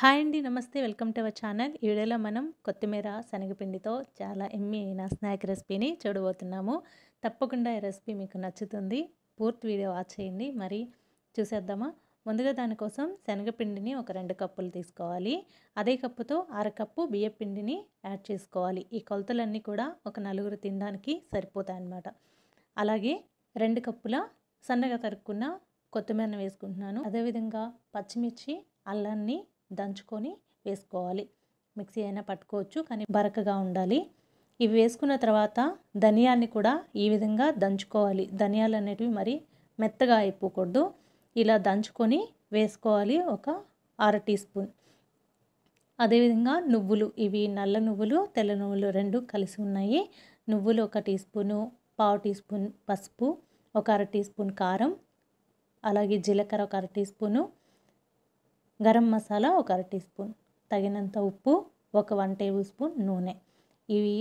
hi అండి నమస్తే welcome to our channel ఈ వీడియోలో మనం కొత్తిమీర శనగపిండితో చాలా ఎమ్మి అయిన స్నాక్ రెసిపీని చూడబోతున్నాము తప్పకుండా ఈ రెసిపీ మీకు నచ్చుతుంది పూర్తి వీడియో వాచ్ చేయండి మరి చూసేద్దామా ముందుగా దానికోసం శనగపిండిని ఒక రెండు కప్పులు తీసుకోవాలి అదే కప్పుతో అరకప్పు బియ్యపిండిని యాడ్ చేసుకోవాలి ఈ కొలతలన్నీ కూడా ఒక నలుగురు తినడానికి సరిపోతాయి అన్నమాట అలాగే రెండు కప్పుల సన్నగా తరుక్కున్న కొత్తిమీరను వేసుకుంటున్నాను అదేవిధంగా పచ్చిమిర్చి అల్లాన్ని దంచుకొని వేసుకోవాలి మిక్సీ అయినా పట్టుకోవచ్చు కానీ బరకగా ఉండాలి ఇవి వేసుకున్న తర్వాత ధనియాన్ని కూడా ఈ విధంగా దంచుకోవాలి ధనియాలు అనేటివి మరి మెత్తగా అయిపోకూడదు ఇలా దంచుకొని వేసుకోవాలి ఒక అర టీ స్పూన్ అదేవిధంగా నువ్వులు ఇవి నల్ల నువ్వులు తెల్ల నువ్వులు రెండు కలిసి ఉన్నాయి నువ్వులు ఒక టీ స్పూను పావు టీ స్పూన్ పసుపు ఒక అర టీ స్పూన్ కారం అలాగే జీలకర్ర ఒక అర టీ స్పూను గరం మసాలా ఒక అర టీ స్పూన్ తగినంత ఉప్పు ఒక వన్ టేబుల్ స్పూన్ నూనె ఇవి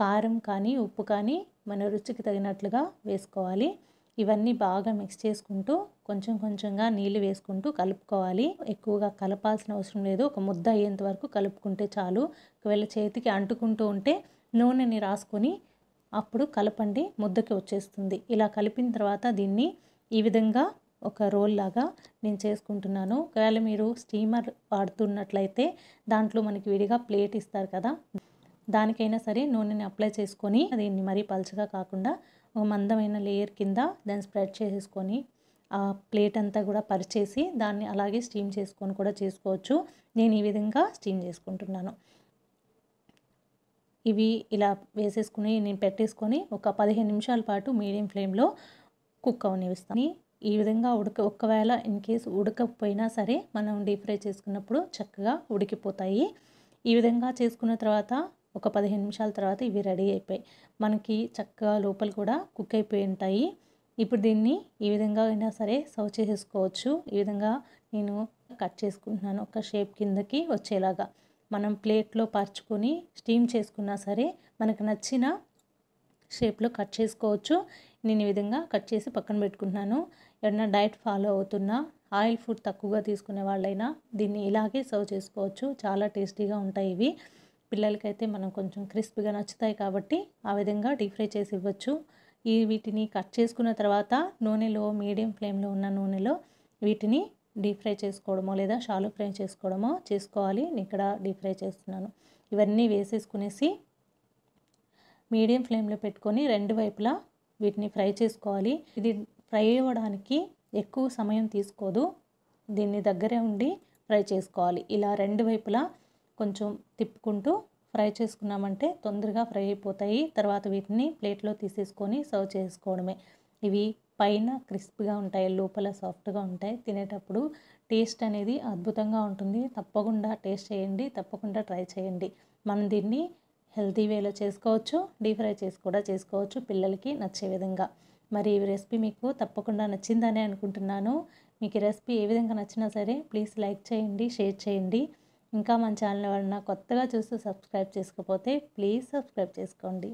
కారం కానీ ఉప్పు కానీ మన రుచికి తగినట్లుగా వేసుకోవాలి ఇవన్నీ బాగా మిక్స్ చేసుకుంటూ కొంచెం కొంచెంగా నీళ్ళు వేసుకుంటూ కలుపుకోవాలి ఎక్కువగా కలపాల్సిన అవసరం లేదు ఒక ముద్ద అయ్యేంత వరకు కలుపుకుంటే చాలు ఒకవేళ చేతికి అంటుకుంటూ ఉంటే నూనెని రాసుకొని అప్పుడు కలపండి ముద్దకి వచ్చేస్తుంది ఇలా కలిపిన తర్వాత దీన్ని ఈ విధంగా ఒక రోల్ లాగా నేను చేసుకుంటున్నాను ఒకవేళ మీరు స్టీమర్ వాడుతున్నట్లయితే దాంట్లో మనకి విడిగా ప్లేట్ ఇస్తారు కదా దానికైనా సరే నూనెని అప్లై చేసుకొని దీన్ని మరీ పలుచగా కాకుండా ఒక మందమైన లేయర్ కింద దాన్ని స్ప్రెడ్ చేసేసుకొని ఆ ప్లేట్ అంతా కూడా పరిచేసి దాన్ని అలాగే స్టీమ్ చేసుకొని కూడా చేసుకోవచ్చు నేను ఈ విధంగా స్టీమ్ చేసుకుంటున్నాను ఇవి ఇలా వేసేసుకుని నేను పెట్టేసుకొని ఒక పదిహేను నిమిషాల పాటు మీడియం ఫ్లేమ్లో కుక్ అవనివిస్తాను ఈ విధంగా ఉడక ఒకవేళ ఇన్ కేస్ ఉడకపోయినా సరే మనం డీప్ ఫ్రై చేసుకున్నప్పుడు చక్కగా ఉడికిపోతాయి ఈ విధంగా చేసుకున్న తర్వాత ఒక పదిహేను నిమిషాల తర్వాత ఇవి రెడీ అయిపోయాయి మనకి చక్కగా లోపల కూడా కుక్ అయిపోయి ఉంటాయి ఇప్పుడు దీన్ని ఈ విధంగా అయినా సరే సర్వ్ చేసేసుకోవచ్చు ఈ విధంగా నేను కట్ చేసుకుంటున్నాను ఒక షేప్ కిందకి వచ్చేలాగా మనం ప్లేట్లో పరుచుకొని స్టీమ్ చేసుకున్నా సరే మనకు నచ్చిన షేప్లో కట్ చేసుకోవచ్చు నేను ఈ విధంగా కట్ చేసి పక్కన పెట్టుకుంటున్నాను ఎవరైనా డైట్ ఫాలో అవుతున్నా ఆయిల్ ఫుడ్ తక్కువగా తీసుకునే వాళ్ళైనా దీన్ని ఇలాగే సర్వ్ చేసుకోవచ్చు చాలా టేస్టీగా ఉంటాయి ఇవి పిల్లలకైతే మనం కొంచెం క్రిస్ప్గా నచ్చుతాయి కాబట్టి ఆ విధంగా డీప్ ఫ్రై చేసి ఇవ్వచ్చు ఈ వీటిని కట్ చేసుకున్న తర్వాత నూనెలో మీడియం ఫ్లేమ్లో ఉన్న నూనెలో వీటిని డీప్ ఫ్రై చేసుకోవడమో లేదా షాలో ఫ్రై చేసుకోవడమో చేసుకోవాలి నేను ఇక్కడ డీప్ ఫ్రై చేస్తున్నాను ఇవన్నీ వేసేసుకునేసి మీడియం ఫ్లేమ్లో పెట్టుకొని రెండు వైపులా వీటిని ఫ్రై చేసుకోవాలి ఇది ఫ్రై అవ్వడానికి ఎక్కువ సమయం తీసుకోదు దీన్ని దగ్గరే ఉండి ఫ్రై చేసుకోవాలి ఇలా రెండు వైపులా కొంచెం తిప్పుకుంటూ ఫ్రై చేసుకున్నామంటే తొందరగా ఫ్రై అయిపోతాయి తర్వాత వీటిని ప్లేట్లో తీసేసుకొని సర్వ్ చేసుకోవడమే ఇవి పైన క్రిస్ప్గా ఉంటాయి లోపల సాఫ్ట్గా ఉంటాయి తినేటప్పుడు టేస్ట్ అనేది అద్భుతంగా ఉంటుంది తప్పకుండా టేస్ట్ చేయండి తప్పకుండా ట్రై చేయండి మనం దీన్ని హెల్తీ వేలో చేసుకోవచ్చు డీప్ ఫ్రై చేసి కూడా చేసుకోవచ్చు పిల్లలకి నచ్చే విధంగా మరి ఈ రెసిపీ మీకు తప్పకుండా నచ్చిందని అనుకుంటున్నాను మీకు ఈ రెసిపీ ఏ విధంగా నచ్చినా సరే ప్లీజ్ లైక్ చేయండి షేర్ చేయండి ఇంకా మన ఛానల్ వలన కొత్తగా చూస్తూ సబ్స్క్రైబ్ చేసుకోకపోతే ప్లీజ్ సబ్స్క్రైబ్ చేసుకోండి